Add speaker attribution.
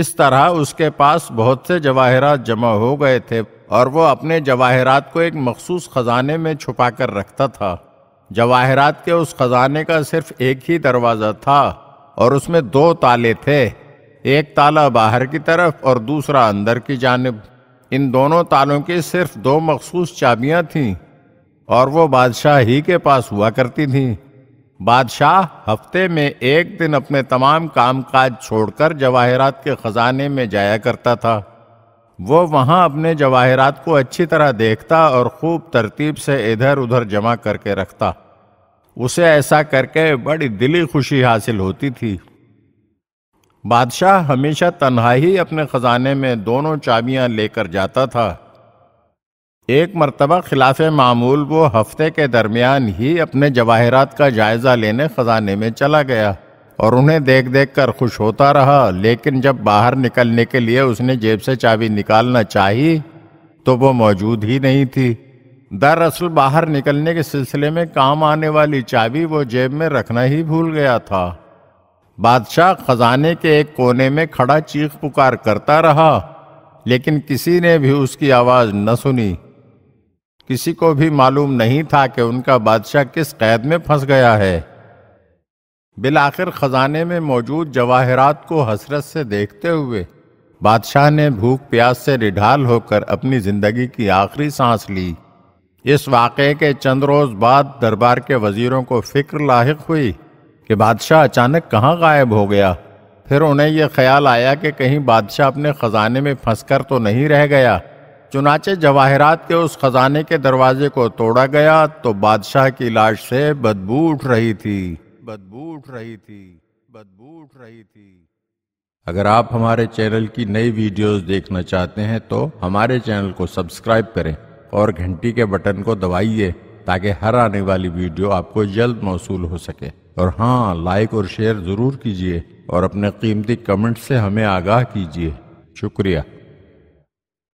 Speaker 1: इस तरह उसके पास बहुत से जवाहरात जमा हो गए थे और वो अपने जवाहरात को एक मखसूस ख़जाने में छुपा कर रखता था जवाहरात के उस ख़जाने का सिर्फ एक ही दरवाज़ा था और उसमें दो ताले थे एक ताला बाहर की तरफ और दूसरा अंदर की जानब इन दोनों तालों की सिर्फ दो मखसूस चाबियाँ थीं और वो बादशाह ही के पास हुआ करती थीं बादशाह हफ्ते में एक दिन अपने तमाम कामकाज छोड़कर जवाहरात के ख़जाने में जाया करता था वो वहाँ अपने जवाहरात को अच्छी तरह देखता और खूब तरतीब से इधर उधर जमा करके रखता उसे ऐसा करके बड़ी दिली खुशी हासिल होती थी बादशाह हमेशा तन्हा ही अपने ख़जाने में दोनों चाबियां लेकर जाता था एक मरतबा खिलाफ मामूल वो हफ्ते के दरमियान ही अपने जवाहरात का जायज़ा लेने ख़जाने में चला गया और उन्हें देख देख कर खुश होता रहा लेकिन जब बाहर निकलने के लिए उसने जेब से चाबी निकालना चाही तो वो मौजूद ही नहीं थी दरअसल बाहर निकलने के सिलसिले में काम आने वाली चाबी वो जेब में रखना ही भूल गया था बादशाह ख़जाने के एक कोने में खड़ा चीख पुकार करता रहा लेकिन किसी ने भी उसकी आवाज़ न सुनी किसी को भी मालूम नहीं था कि उनका बादशाह किस कैद में फंस गया है बिल आखिर ख़जाने में मौजूद जवाहरात को हसरत से देखते हुए बादशाह ने भूख प्यास से रिढाल होकर अपनी ज़िंदगी की आखिरी सांस ली इस वाक़े के चंद रोज़ बाद दरबार के वज़ीरों को फिक्र लाक हुई कि बादशाह अचानक कहाँ गायब हो गया फिर उन्हें यह ख्याल आया कि कहीं बादशाह अपने ख़जाने में फंसकर कर तो नहीं रह गया चुनाचे जवाहरात के उस खजाने के दरवाजे को तोड़ा गया तो बादशाह की लाश से बदबू उठ रही थी बदबू उठ रही थी बदबू उठ रही थी अगर आप हमारे चैनल की नई वीडियोस देखना चाहते हैं तो हमारे चैनल को सब्सक्राइब करें और घंटी के बटन को दबाइए ताकि हर आने वाली वीडियो आपको जल्द मौसू हो सके और हाँ लाइक और शेयर ज़रूर कीजिए और अपने कीमती कमेंट से हमें आगाह कीजिए शुक्रिया